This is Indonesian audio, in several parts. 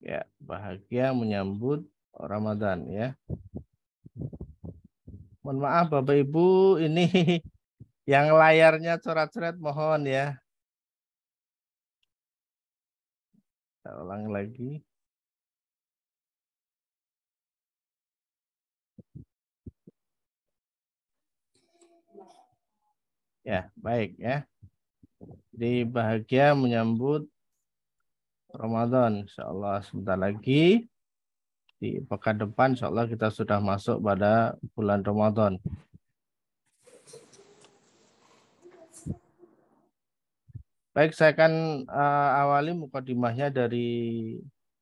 ya bahagia menyambut Ramadan ya. Mohon maaf Bapak Ibu, ini yang layarnya coret-coret mohon ya. Kita ulang lagi. Ya, baik ya. Jadi bahagia menyambut Ramadan. Insya Allah sebentar lagi di pekan depan insya Allah kita sudah masuk pada bulan Ramadan. Baik, saya akan uh, awali mukadimahnya dari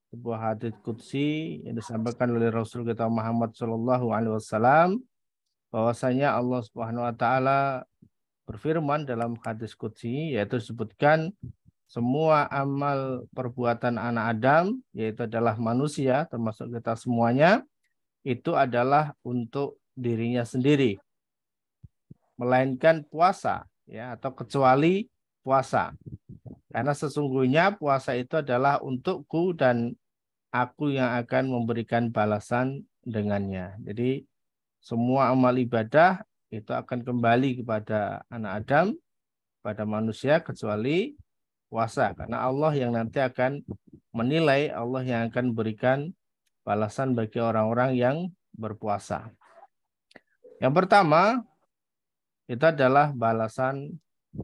sebuah hadis kutsi yang disampaikan oleh Rasul kita Muhammad Shallallahu Alaihi Wasallam bahwasanya Allah Subhanahu Wa Taala berfirman dalam hadis kutsi yaitu sebutkan semua amal perbuatan anak Adam, yaitu adalah manusia, termasuk kita semuanya, itu adalah untuk dirinya sendiri. Melainkan puasa, ya atau kecuali puasa. Karena sesungguhnya puasa itu adalah untukku dan aku yang akan memberikan balasan dengannya. Jadi semua amal ibadah itu akan kembali kepada anak Adam, pada manusia kecuali puasa karena Allah yang nanti akan menilai Allah yang akan berikan balasan bagi orang-orang yang berpuasa. Yang pertama itu adalah balasan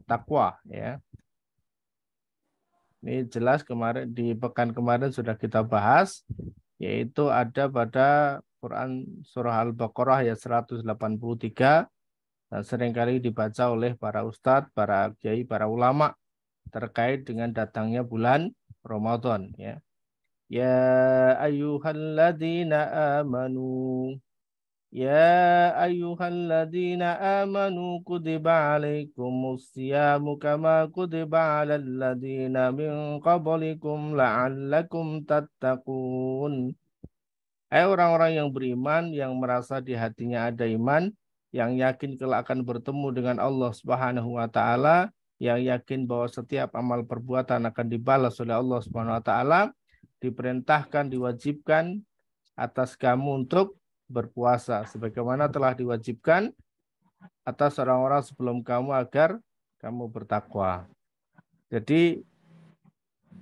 takwa ya. Ini jelas kemarin di pekan kemarin sudah kita bahas yaitu ada pada Quran surah Al-Baqarah ayat 183 dan seringkali dibaca oleh para ustadz, para kiai, para ulama terkait dengan datangnya bulan Ramadan ya. Ya ayyuhalladzina amanu Ya ayyuhalladzina amanu kutiba alaikumus siyamu kama kutiba alal ladzina min qablikum la'allakum tattaqun Hai eh, orang-orang yang beriman, yang merasa di hatinya ada iman, yang yakin kelak akan bertemu dengan Allah Subhanahu wa taala, yang yakin bahwa setiap amal perbuatan akan dibalas oleh Allah Subhanahu wa taala diperintahkan diwajibkan atas kamu untuk berpuasa sebagaimana telah diwajibkan atas orang-orang sebelum kamu agar kamu bertakwa. Jadi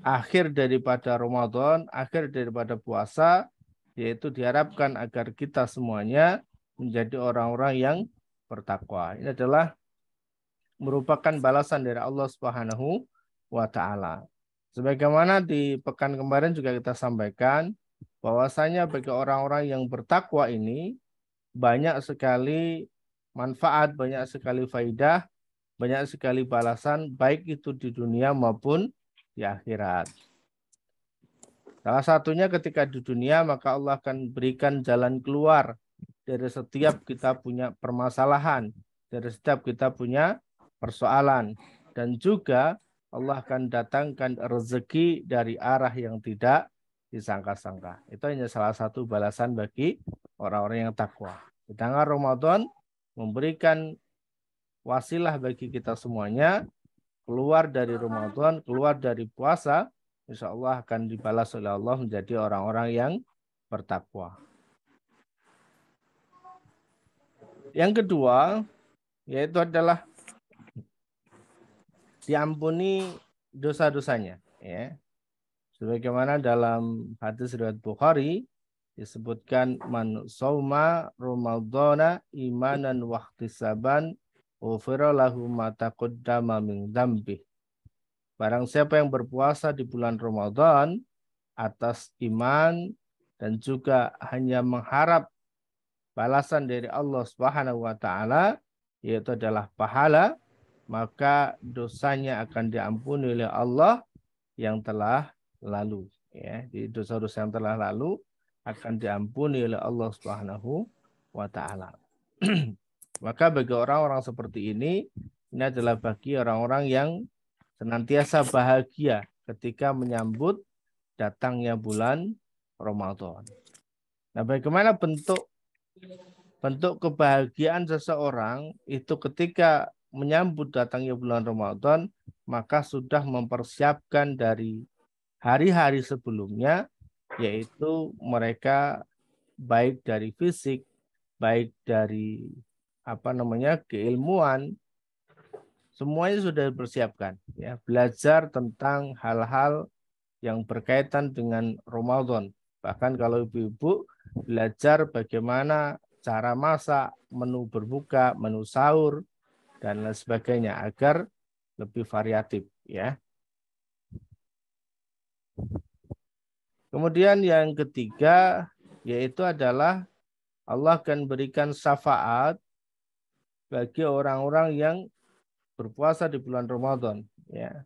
akhir daripada Ramadan, akhir daripada puasa yaitu diharapkan agar kita semuanya menjadi orang-orang yang bertakwa. Ini adalah merupakan balasan dari Allah Subhanahu wa taala. Sebagaimana di pekan kemarin juga kita sampaikan bahwasanya bagi orang-orang yang bertakwa ini banyak sekali manfaat, banyak sekali faidah, banyak sekali balasan baik itu di dunia maupun di akhirat. Salah satunya ketika di dunia maka Allah akan berikan jalan keluar dari setiap kita punya permasalahan, dari setiap kita punya persoalan dan juga Allah akan datangkan rezeki dari arah yang tidak disangka-sangka. Itu hanya salah satu balasan bagi orang-orang yang takwa. Di tengah Ramadan memberikan wasilah bagi kita semuanya keluar dari Ramadan, keluar dari puasa, insya Allah akan dibalas oleh Allah menjadi orang-orang yang bertakwa. Yang kedua, yaitu adalah diampuni dosa-dosanya ya sebagaimana dalam hadis riwayat Bukhari disebutkan man sauma ramadhana imanan wahtisaban ufira lahu ma taqaddama min dzambih barang siapa yang berpuasa di bulan Ramadan atas iman dan juga hanya mengharap balasan dari Allah Subhanahu wa taala yaitu adalah pahala maka dosanya akan diampuni oleh Allah yang telah lalu ya di dosa-dosa yang telah lalu akan diampuni oleh Allah Subhanahu wa taala maka bagi orang-orang seperti ini ini adalah bagi orang-orang yang senantiasa bahagia ketika menyambut datangnya bulan Ramadan. Nah, bagaimana bentuk bentuk kebahagiaan seseorang itu ketika menyambut datangnya bulan Ramadan, maka sudah mempersiapkan dari hari-hari sebelumnya, yaitu mereka baik dari fisik, baik dari apa namanya keilmuan, semuanya sudah dipersiapkan. Ya, belajar tentang hal-hal yang berkaitan dengan Ramadan. Bahkan kalau ibu-ibu belajar bagaimana cara masak, menu berbuka, menu sahur, dan lain sebagainya agar lebih variatif ya. Kemudian yang ketiga yaitu adalah Allah akan berikan syafaat bagi orang-orang yang berpuasa di bulan Ramadan ya.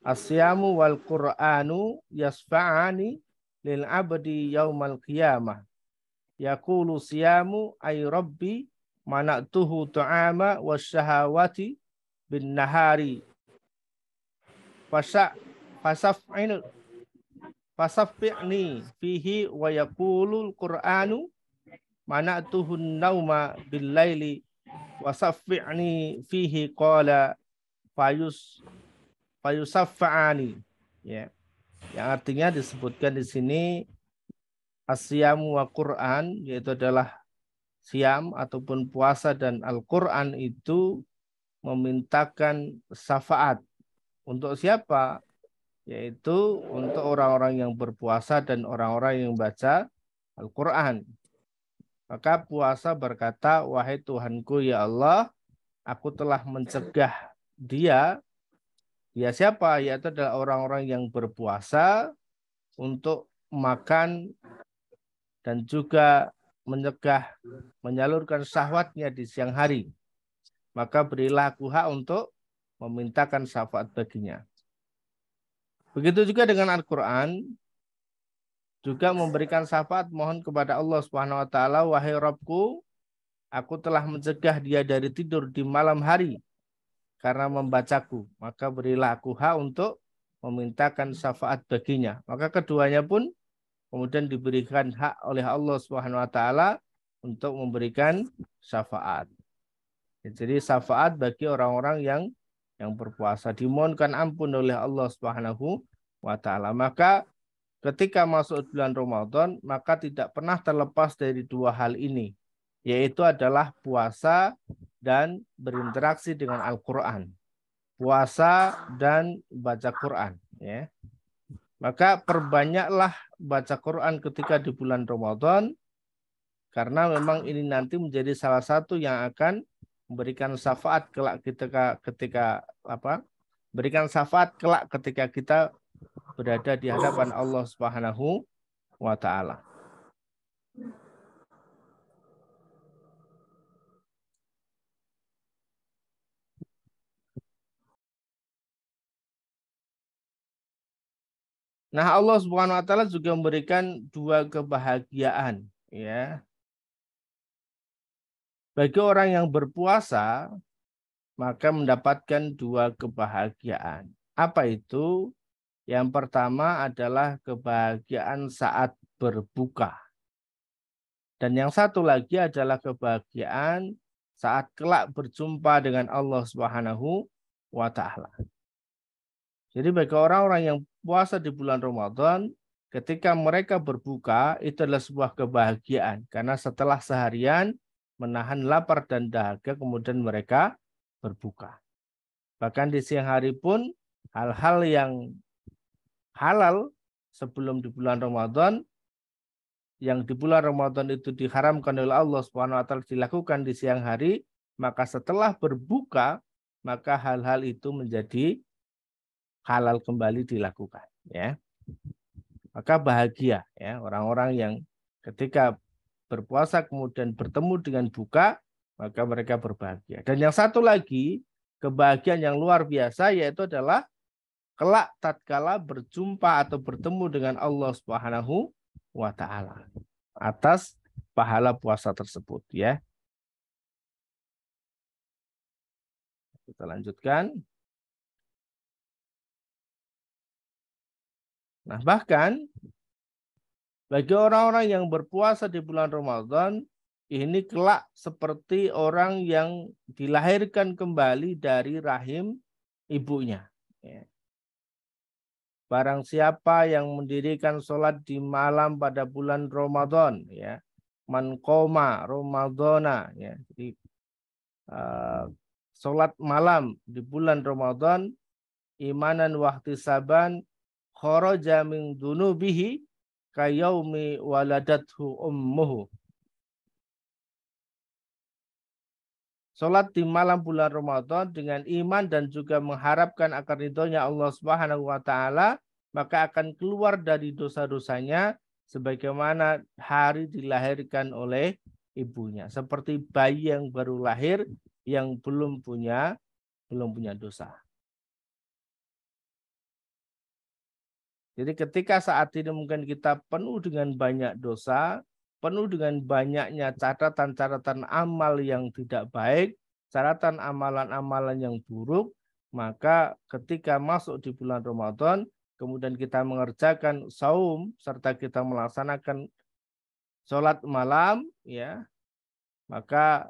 Asyamu wal Qur'anu yasfa'ani lil abdi yaumal qiyamah. Yaqulu siyamu ay rabbi mana'tuhu tu'ama wasyahawati bin nahari fasa fasaf'il ini fihi wa yaqulul qur'anu mana'tuhun nauma bil laili ini fihi qala fayus faani ya yang artinya disebutkan di sini asyamu wa Quran yaitu adalah siam ataupun puasa dan Al-Quran itu memintakan syafaat. Untuk siapa? Yaitu untuk orang-orang yang berpuasa dan orang-orang yang baca Al-Quran. Maka puasa berkata, Wahai Tuhanku ya Allah, aku telah mencegah dia, ya siapa? Yaitu adalah orang-orang yang berpuasa untuk makan dan juga mencegah menyalurkan syahwatnya di siang hari, maka berilah aku hak untuk memintakan syafaat baginya. Begitu juga dengan Al-Quran, juga memberikan syafaat mohon kepada Allah Subhanahu wa taala wahai Robku aku telah mencegah dia dari tidur di malam hari karena membacaku maka berilah aku hak untuk memintakan syafaat baginya maka keduanya pun kemudian diberikan hak oleh Allah Subhanahu wa taala untuk memberikan syafaat. Jadi syafaat bagi orang-orang yang yang berpuasa dimohonkan ampun oleh Allah Subhanahu wa taala. Maka ketika masuk bulan Ramadan, maka tidak pernah terlepas dari dua hal ini, yaitu adalah puasa dan berinteraksi dengan Al-Qur'an. Puasa dan baca Quran, ya. Maka perbanyaklah baca Quran ketika di bulan Ramadan karena memang ini nanti menjadi salah satu yang akan memberikan syafaat kelak ketika ketika apa? Berikan syafaat kelak ketika kita berada di hadapan Allah Subhanahu wa taala. Nah, Allah Subhanahu wa taala juga memberikan dua kebahagiaan, ya. Bagi orang yang berpuasa, maka mendapatkan dua kebahagiaan. Apa itu? Yang pertama adalah kebahagiaan saat berbuka. Dan yang satu lagi adalah kebahagiaan saat kelak berjumpa dengan Allah Subhanahu wa taala. Jadi bagi orang-orang yang puasa di bulan Ramadan, ketika mereka berbuka, itu adalah sebuah kebahagiaan. Karena setelah seharian menahan lapar dan dahaga, kemudian mereka berbuka. Bahkan di siang hari pun, hal-hal yang halal sebelum di bulan Ramadan, yang di bulan Ramadan itu diharamkan oleh Allah Subhanahu wa taala dilakukan di siang hari, maka setelah berbuka, maka hal-hal itu menjadi halal kembali dilakukan ya maka bahagia ya orang-orang yang ketika berpuasa kemudian bertemu dengan buka maka mereka berbahagia dan yang satu lagi kebahagiaan yang luar biasa yaitu adalah kelak tatkala berjumpa atau bertemu dengan Allah Subhanahu wa taala atas pahala puasa tersebut ya kita lanjutkan Nah, bahkan bagi orang-orang yang berpuasa di bulan Ramadan, ini kelak seperti orang yang dilahirkan kembali dari rahim ibunya. Ya. Barang siapa yang mendirikan sholat di malam pada bulan Ramadan, ya, mankoma Ramadana, ya, jadi uh, sholat malam di bulan Ramadan, imanan waktu saban kharaja min dunubihi kayaumi waladathu ummuhu. Sholat di malam bulan Ramadan dengan iman dan juga mengharapkan akan ridhonya Allah Subhanahu wa taala, maka akan keluar dari dosa-dosanya sebagaimana hari dilahirkan oleh ibunya, seperti bayi yang baru lahir yang belum punya belum punya dosa. Jadi ketika saat ini mungkin kita penuh dengan banyak dosa, penuh dengan banyaknya catatan-catatan amal yang tidak baik, catatan amalan-amalan yang buruk, maka ketika masuk di bulan Ramadan, kemudian kita mengerjakan saum serta kita melaksanakan sholat malam, ya, maka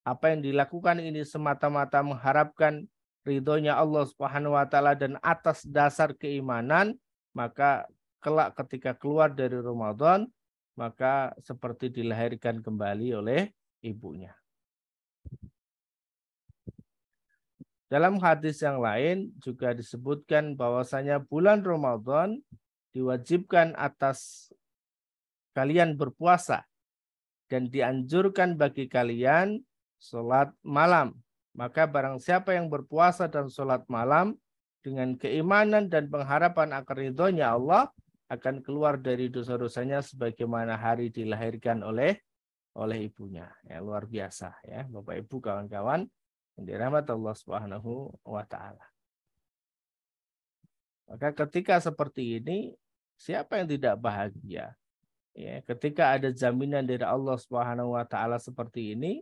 apa yang dilakukan ini semata-mata mengharapkan ridhonya Allah Subhanahu wa taala dan atas dasar keimanan maka kelak ketika keluar dari Ramadan, maka seperti dilahirkan kembali oleh ibunya. Dalam hadis yang lain juga disebutkan bahwasanya bulan Ramadan diwajibkan atas kalian berpuasa dan dianjurkan bagi kalian sholat malam. Maka barang siapa yang berpuasa dan sholat malam, dengan keimanan dan pengharapan akan ridhonya Allah akan keluar dari dosa-dosanya sebagaimana hari dilahirkan oleh oleh ibunya. Ya, luar biasa ya, Bapak Ibu kawan-kawan yang dirahmati Allah Subhanahu wa taala. Maka ketika seperti ini, siapa yang tidak bahagia? Ya, ketika ada jaminan dari Allah Subhanahu wa taala seperti ini,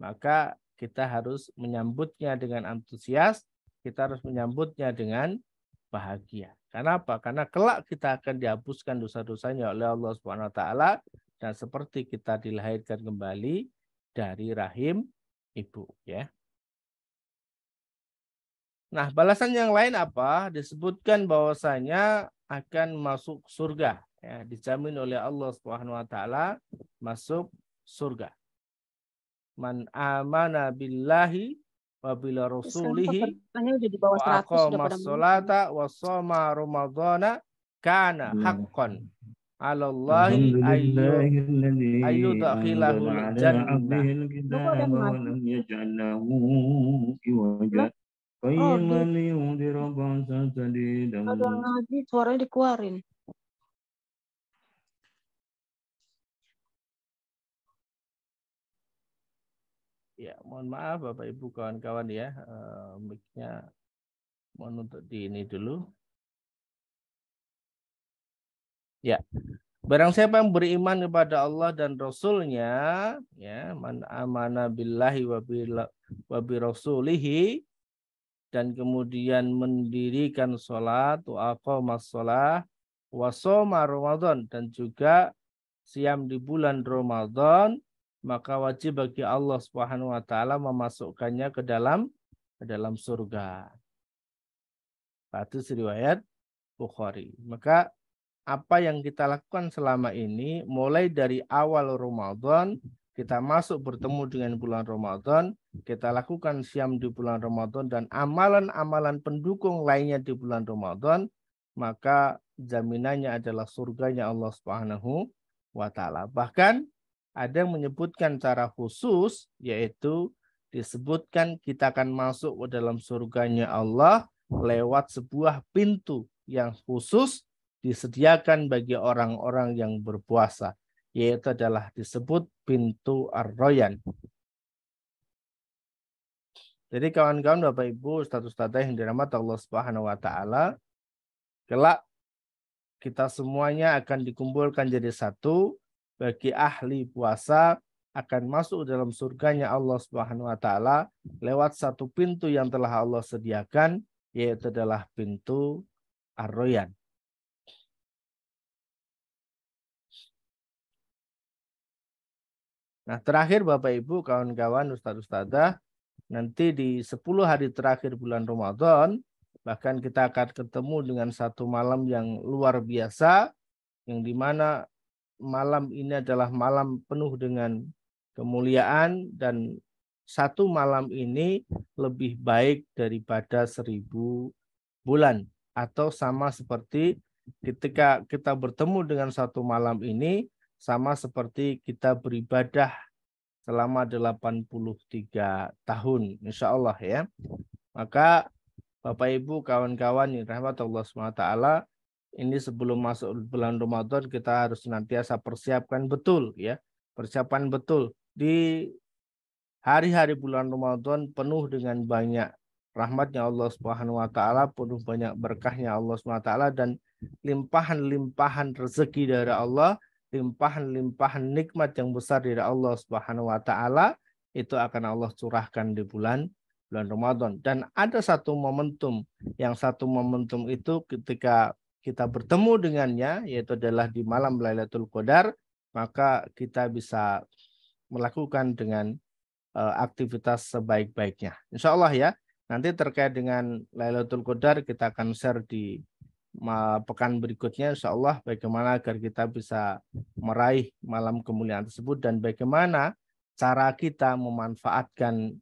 maka kita harus menyambutnya dengan antusias kita harus menyambutnya dengan bahagia. Kenapa? Karena kelak kita akan dihapuskan dosa-dosanya oleh Allah Subhanahu wa taala dan seperti kita dilahirkan kembali dari rahim ibu, ya. Nah, balasan yang lain apa? Disebutkan bahwasanya akan masuk surga, ya, dijamin oleh Allah Subhanahu wa taala masuk surga. Man amana billahi wabila rasulihi wa aqama sholata wa soma ramadhana kana hmm. haqqan ala Allahi ayyudakhilahu jannah Kayu mali Ada ngaji suaranya dikeluarin. Ya, mohon maaf Bapak Ibu kawan-kawan ya, uh, mic-nya mohon untuk di ini dulu. Ya. Barang siapa yang beriman kepada Allah dan Rasulnya, ya, man amana billahi wa, bi rasulihi, dan kemudian mendirikan sholat, waqamas wa wasoma Ramadan, dan juga siam di bulan Ramadan, maka wajib bagi Allah Subhanahu wa taala memasukkannya ke dalam ke dalam surga. Batu riwayat Bukhari. Maka apa yang kita lakukan selama ini mulai dari awal Ramadan kita masuk bertemu dengan bulan Ramadan, kita lakukan siam di bulan Ramadan dan amalan-amalan pendukung lainnya di bulan Ramadan, maka jaminannya adalah surganya Allah Subhanahu wa taala. Bahkan ada yang menyebutkan cara khusus, yaitu disebutkan kita akan masuk ke dalam surganya Allah lewat sebuah pintu yang khusus disediakan bagi orang-orang yang berpuasa, yaitu adalah disebut pintu Ar-Royan. Jadi kawan-kawan Bapak Ibu, status tata yang dirahmati Allah Subhanahu wa taala, kelak kita semuanya akan dikumpulkan jadi satu bagi ahli puasa akan masuk dalam surganya Allah Subhanahu wa taala lewat satu pintu yang telah Allah sediakan yaitu adalah pintu Ar-Royan. Nah, terakhir Bapak Ibu, kawan-kawan, Ustaz Ustazah, nanti di 10 hari terakhir bulan Ramadan, bahkan kita akan ketemu dengan satu malam yang luar biasa, yang dimana malam ini adalah malam penuh dengan kemuliaan dan satu malam ini lebih baik daripada seribu bulan atau sama seperti ketika kita bertemu dengan satu malam ini sama seperti kita beribadah selama 83 tahun insya Allah ya maka Bapak Ibu kawan-kawan yang rahmat Allah SWT ini sebelum masuk bulan Ramadan kita harus senantiasa persiapkan betul ya, persiapan betul di hari-hari bulan Ramadan penuh dengan banyak rahmatnya Allah Subhanahu wa taala, penuh banyak berkahnya Allah Subhanahu wa taala dan limpahan-limpahan rezeki dari Allah, limpahan-limpahan nikmat yang besar dari Allah Subhanahu wa taala itu akan Allah curahkan di bulan bulan Ramadan. Dan ada satu momentum, yang satu momentum itu ketika kita bertemu dengannya yaitu adalah di malam Lailatul Qadar maka kita bisa melakukan dengan uh, aktivitas sebaik-baiknya. Insya Allah ya, nanti terkait dengan Lailatul Qadar kita akan share di pekan berikutnya insya Allah bagaimana agar kita bisa meraih malam kemuliaan tersebut dan bagaimana cara kita memanfaatkan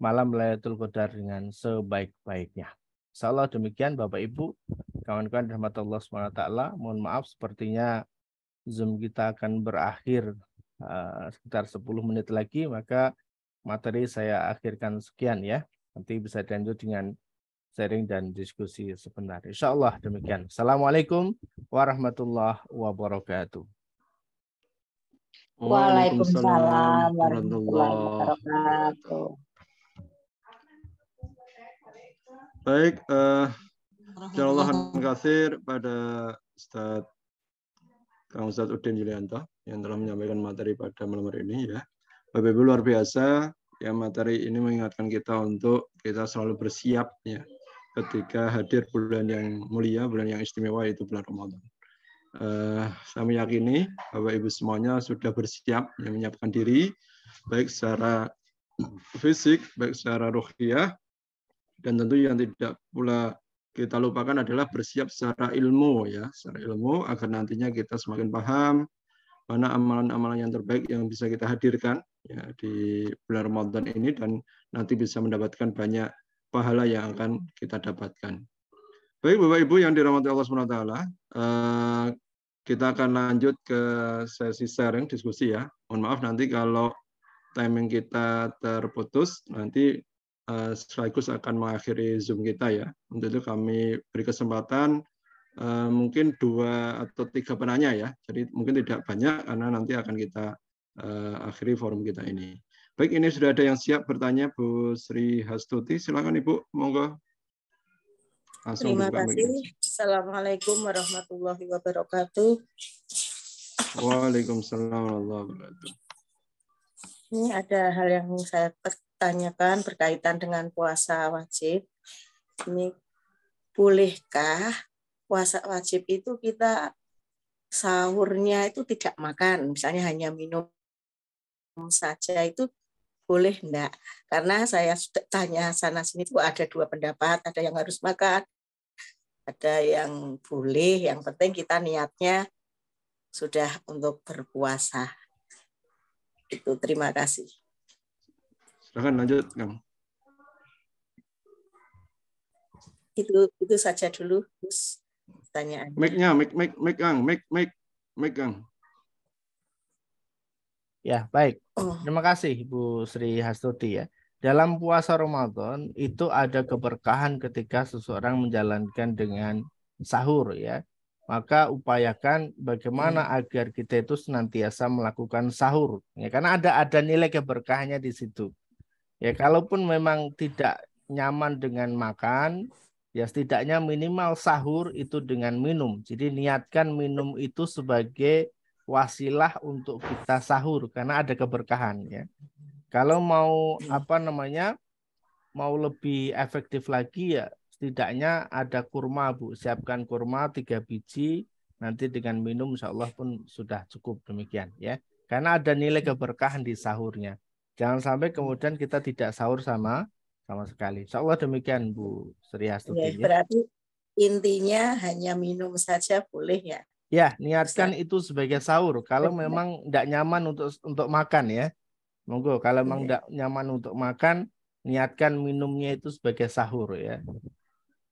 malam Lailatul Qadar dengan sebaik-baiknya. Insyaallah demikian Bapak Ibu, kawan-kawan rahmat Allah SWT. Mohon maaf sepertinya Zoom kita akan berakhir uh, sekitar 10 menit lagi, maka materi saya akhirkan sekian ya. Nanti bisa dilanjut dengan sharing dan diskusi sebentar. Insya Allah demikian. Assalamualaikum warahmatullahi wabarakatuh. Waalaikumsalam warahmatullahi wabarakatuh. Baik, uh, eh, jazallahan kasir pada Ustaz Kang Ustaz Udin Yulianto yang telah menyampaikan materi pada malam hari ini ya. Bapak Ibu luar biasa, ya materi ini mengingatkan kita untuk kita selalu bersiap ya ketika hadir bulan yang mulia, bulan yang istimewa itu bulan Ramadan. Uh, saya meyakini Bapak Ibu semuanya sudah bersiap ya, menyiapkan diri baik secara fisik, baik secara ruhiyah dan tentu yang tidak pula kita lupakan adalah bersiap secara ilmu ya, secara ilmu agar nantinya kita semakin paham mana amalan-amalan yang terbaik yang bisa kita hadirkan ya, di bulan Ramadan ini dan nanti bisa mendapatkan banyak pahala yang akan kita dapatkan. Baik Bapak Ibu yang dirahmati Allah SWT, eh, kita akan lanjut ke sesi sharing diskusi ya. Mohon maaf nanti kalau timing kita terputus, nanti Eh, sekaligus akan mengakhiri Zoom kita ya. Untuk itu kami beri kesempatan eh, mungkin dua atau tiga penanya ya. Jadi mungkin tidak banyak karena nanti akan kita eh, akhiri forum kita ini. Baik, ini sudah ada yang siap bertanya Bu Sri Hastuti. Silakan Ibu, monggo. Langsung Terima kasih. Assalamualaikum warahmatullahi wabarakatuh. Waalaikumsalam warahmatullahi wabarakatuh. Ini ada hal yang saya pertanyakan berkaitan dengan puasa wajib. Ini bolehkah puasa wajib itu kita sahurnya itu tidak makan, misalnya hanya minum saja itu boleh enggak? Karena saya sudah tanya sana sini itu ada dua pendapat, ada yang harus makan, ada yang boleh, yang penting kita niatnya sudah untuk berpuasa. Itu terima kasih. Silakan lanjut, kamu Itu itu saja dulu, terus tanya Mic-nya, mic, mic, mic, Kang, mic, mic, mic, Kang. Ya, baik. Oh. Terima kasih Bu Sri Hastuti ya. Dalam puasa Ramadan itu ada keberkahan ketika seseorang menjalankan dengan sahur ya maka upayakan bagaimana hmm. agar kita itu senantiasa melakukan sahur ya karena ada ada nilai keberkahannya di situ ya kalaupun memang tidak nyaman dengan makan ya setidaknya minimal sahur itu dengan minum jadi niatkan minum itu sebagai wasilah untuk kita sahur karena ada keberkahan ya kalau mau apa namanya mau lebih efektif lagi ya setidaknya ada kurma Bu. Siapkan kurma tiga biji, nanti dengan minum insya Allah pun sudah cukup demikian ya. Karena ada nilai hmm. keberkahan di sahurnya. Jangan sampai hmm. kemudian kita tidak sahur sama sama sekali. Insya Allah demikian Bu Sri Astuti. Ya, berarti intinya hanya minum saja boleh ya? Ya, niatkan Bisa. itu sebagai sahur. Kalau Bisa. memang tidak nyaman untuk untuk makan ya. Monggo, kalau memang tidak iya. nyaman untuk makan, niatkan minumnya itu sebagai sahur ya.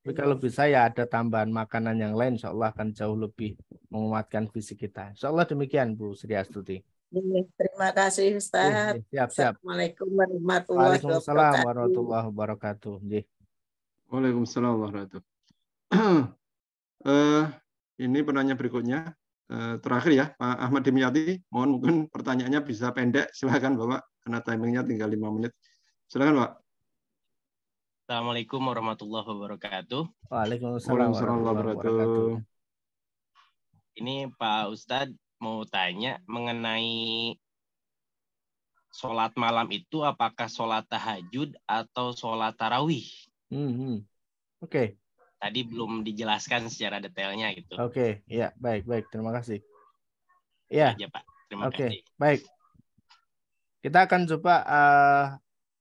Tapi iya. kalau bisa ya ada tambahan makanan yang lain, insya Allah akan jauh lebih menguatkan fisik kita. Insya Allah demikian Bu Sri Astuti. Terima kasih Ustaz. Iya, iya, siap, siap. Assalamualaikum warahmatullahi wabarakatuh. Waalaikumsalam warahmatullahi wabarakatuh. Waalaikumsalam warahmatullahi eh, ini penanya berikutnya. Eh, terakhir ya, Pak Ahmad Dimyati. Mohon mungkin pertanyaannya bisa pendek. Silahkan Bapak, karena timingnya tinggal lima menit. Silahkan Pak. Assalamualaikum warahmatullahi wabarakatuh. Waalaikumsalam warahmatullahi wabarakatuh. Ini Pak Ustadz mau tanya mengenai sholat malam itu apakah sholat tahajud atau sholat tarawih? Hmm, hmm. Oke. Okay. Tadi belum dijelaskan secara detailnya gitu. Oke, okay. ya baik baik terima kasih. Ya. Pak. Terima okay. kasih. Baik. Kita akan coba uh,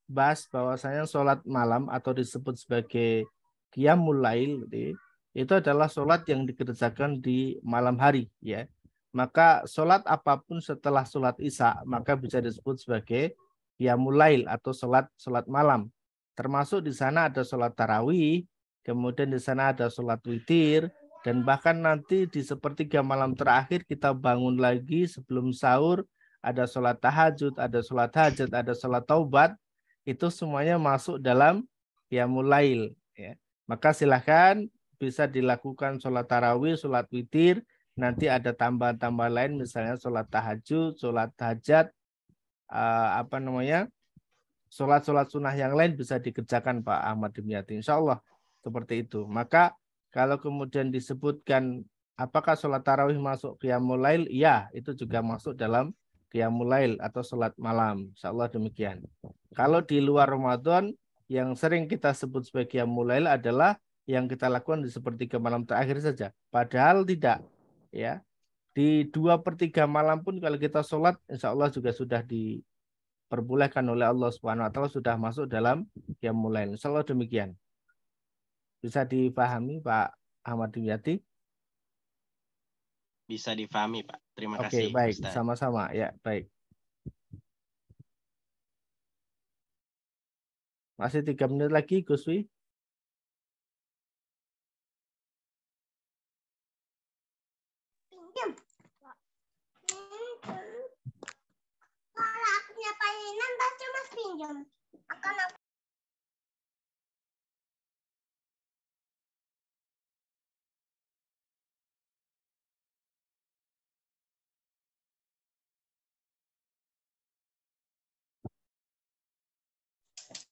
bahas bahwasanya sholat malam atau disebut sebagai qiyamul lail itu adalah sholat yang dikerjakan di malam hari ya maka sholat apapun setelah sholat isya maka bisa disebut sebagai qiyamul lail atau sholat sholat malam termasuk di sana ada sholat tarawih kemudian di sana ada sholat witir dan bahkan nanti di sepertiga malam terakhir kita bangun lagi sebelum sahur ada sholat tahajud ada sholat hajat ada sholat taubat itu semuanya masuk dalam qiyamul lail ya. Maka silahkan bisa dilakukan sholat tarawih, sholat witir, nanti ada tambahan-tambahan lain misalnya sholat tahajud, sholat hajat, eh, apa namanya, sholat-sholat sunnah yang lain bisa dikerjakan Pak Ahmad Dimyati. Insya Allah seperti itu. Maka kalau kemudian disebutkan apakah sholat tarawih masuk qiyamul lail? Ya, itu juga masuk dalam Qiyamulail atau sholat malam. Insya Allah demikian. Kalau di luar Ramadan, yang sering kita sebut sebagai Qiyamulail adalah yang kita lakukan di sepertiga malam terakhir saja. Padahal tidak. ya Di dua per tiga malam pun kalau kita sholat, insya Allah juga sudah diperbolehkan oleh Allah Subhanahu Wa Taala sudah masuk dalam Qiyamulail. Insya Allah demikian. Bisa dipahami Pak Ahmad Dimyati? bisa difahami Pak. Terima okay, kasih. Oke, baik. Sama-sama. Ya, baik. Masih tiga menit lagi, Guswi. Kalau aku nyapain nambah cuma mas pinjam. Akan aku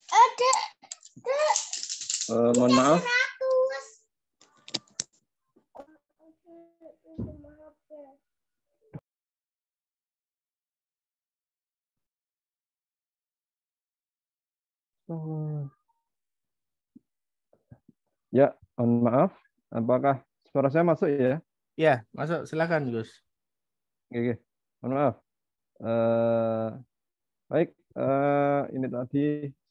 Ada. Uh, mohon maaf. Ya, mohon maaf. Apakah suara saya masuk ya? Ya, masuk. Silakan, Gus. Oke, oke. Mohon maaf. Uh, baik, uh, ini tadi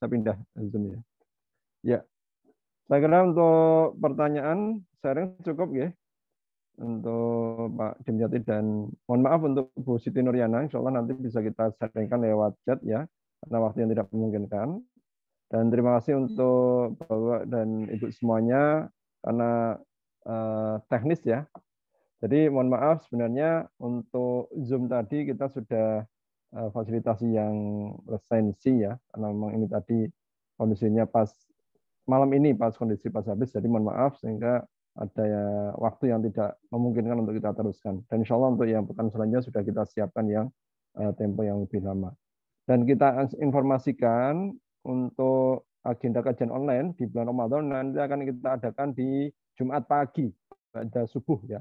saya pindah Zoom ya. Ya. Saya kira untuk pertanyaan sharing cukup ya untuk Pak Dimyati dan mohon maaf untuk Bu Siti Nuriana, insya Allah nanti bisa kita sharingkan lewat chat ya, karena waktu yang tidak memungkinkan. Dan terima kasih untuk Bapak dan Ibu semuanya karena uh, teknis ya. Jadi mohon maaf sebenarnya untuk Zoom tadi kita sudah Eh, fasilitasi yang resensi ya karena memang ini tadi kondisinya pas malam ini pas kondisi pas habis jadi mohon maaf sehingga ada ya waktu yang tidak memungkinkan untuk kita teruskan dan insya Allah untuk yang pekan selanjutnya sudah kita siapkan yang uh, tempo yang lebih lama dan kita informasikan untuk agenda kajian online di bulan Ramadan nanti akan kita adakan di Jumat pagi pada subuh ya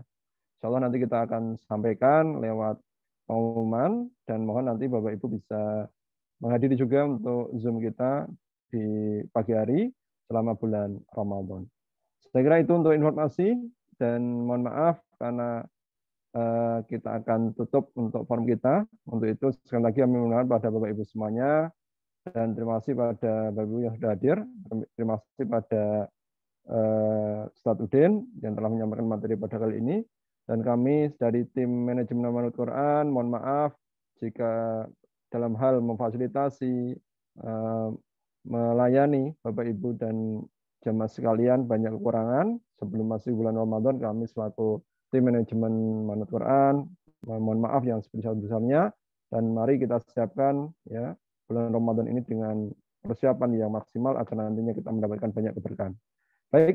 Insya Allah nanti kita akan sampaikan lewat pengumuman dan mohon nanti Bapak Ibu bisa menghadiri juga untuk Zoom kita di pagi hari selama bulan Ramadan. Saya kira itu untuk informasi dan mohon maaf karena eh, kita akan tutup untuk forum kita. Untuk itu sekali lagi kami mengucapkan pada Bapak Ibu semuanya dan terima kasih pada Bapak Ibu yang sudah hadir. Terima kasih pada uh, Ustadz yang telah menyampaikan materi pada kali ini. Dan kami dari tim manajemen Manut Quran, mohon maaf jika dalam hal memfasilitasi, eh, melayani Bapak Ibu dan jemaah sekalian banyak kekurangan. Sebelum masih bulan Ramadan, kami selaku tim manajemen manut Quran, mohon maaf yang sebesar-besarnya. Dan mari kita siapkan ya bulan Ramadan ini dengan persiapan yang maksimal agar nantinya kita mendapatkan banyak keberkahan.